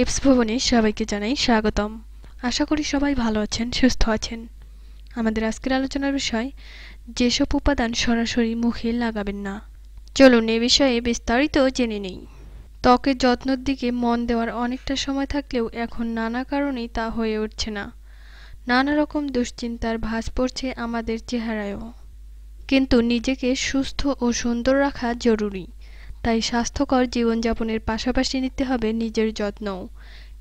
tips ভবনে সবাইকে জানাই স্বাগতম আশা করি সবাই ভালো আছেন সুস্থ আছেন আমাদের আজকের আলোচনার বিষয় যেসব উপাদান সরাসরি মুখে লাগাবেন না চলুন এ বিষয়ে বিস্তারিত জেনে নেই ত্বকের যত্নের দিকে মন দেওয়ার অনেকটা সময় থাকলেও এখন নানা কারণেই তা হয়ে উঠছে না নানা রকম দুশ্চিন্তার ভাঁজ পড়ছে আমাদের চেহারায়ও কিন্তু নিজেকে সুস্থ ও সুন্দর রাখা জরুরি তাই স্বাস্থ্যকর জীবনযাপনের পাশাপাশি নিতে হবে নিজের যত্নও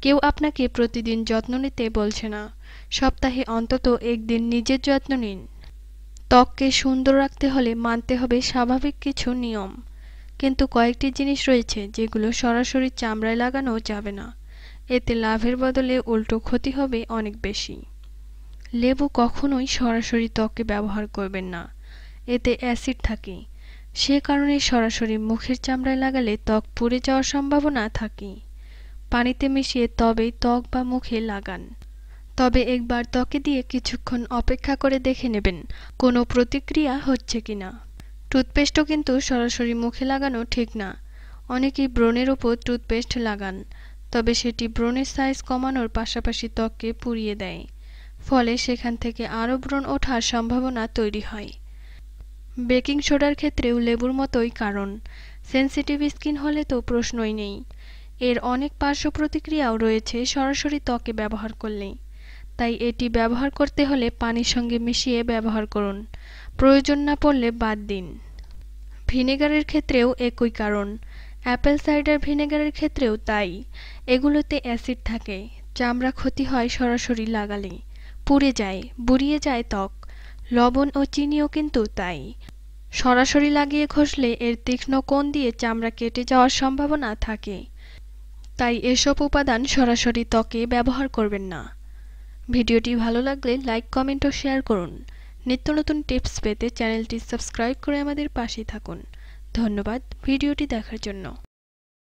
কেউ আপনাকে প্রতিদিন যত্ন নিতে বলছে না সপ্তাহে অন্তত একদিন নিজের যত্ন নিন ত্বককে সুন্দর রাখতে হলে মানতে হবে স্বাভাবিক কিছু নিয়ম কিন্তু কয়েকটি জিনিস রয়েছে যেগুলো সরাসরি চামড়ায় লাগানো যাবে না এতে লাভের বদলে উল্টো ক্ষতি হবে অনেক বেশি লেবু কখনোই সরাসরি ত্বকে ব্যবহার করবেন না এতে অ্যাসিড থাকে সে কারণে সরাসরি মুখের চামড়ায় লাগালে ত্বক পুড়ে যাওয়ার সম্ভাবনা থাকে পানিতে মিশিয়ে তবেই ত্বক বা মুখে লাগান তবে একবার ত্বকে দিয়ে কিছুক্ষণ অপেক্ষা করে দেখে নেবেন কোনো প্রতিক্রিয়া হচ্ছে কি না টুথপেস্টও কিন্তু সরাসরি মুখে লাগানো ঠিক না অনেকেই ব্রণের ওপর টুথপেস্ট লাগান তবে সেটি ব্রণের সাইজ কমানোর পাশাপাশি ত্বককে পুড়িয়ে দেয় ফলে সেখান থেকে আরও ব্রণ ওঠার সম্ভাবনা তৈরি হয় বেকিং সোডার ক্ষেত্রেও লেবুর মতোই কারণ সেন্সিটিভ স্কিন হলে তো প্রশ্নই নেই এর অনেক পার্শ্ব প্রতিক্রিয়াও রয়েছে সরাসরি ত্বকে ব্যবহার করলে তাই এটি ব্যবহার করতে হলে পানির সঙ্গে মিশিয়ে ব্যবহার করুন প্রয়োজন না পড়লে বাদ দিন ভিনেগারের ক্ষেত্রেও একই কারণ অ্যাপেল সাইডার ভিনেগারের ক্ষেত্রেও তাই এগুলোতে অ্যাসিড থাকে চামড়া ক্ষতি হয় সরাসরি লাগালে পুড়ে যায় বুড়িয়ে যায় ত্বক লবণ ও চিনিও কিন্তু তাই সরাসরি লাগিয়ে ঘষলে এর তীক্ষ্ণ কোণ দিয়ে চামড়া কেটে যাওয়ার সম্ভাবনা থাকে তাই এসব উপাদান সরাসরি ত্বকে ব্যবহার করবেন না ভিডিওটি ভালো লাগলে লাইক কমেন্ট ও শেয়ার করুন নিত্য নতুন টিপস পেতে চ্যানেলটি সাবস্ক্রাইব করে আমাদের পাশে থাকুন ধন্যবাদ ভিডিওটি দেখার জন্য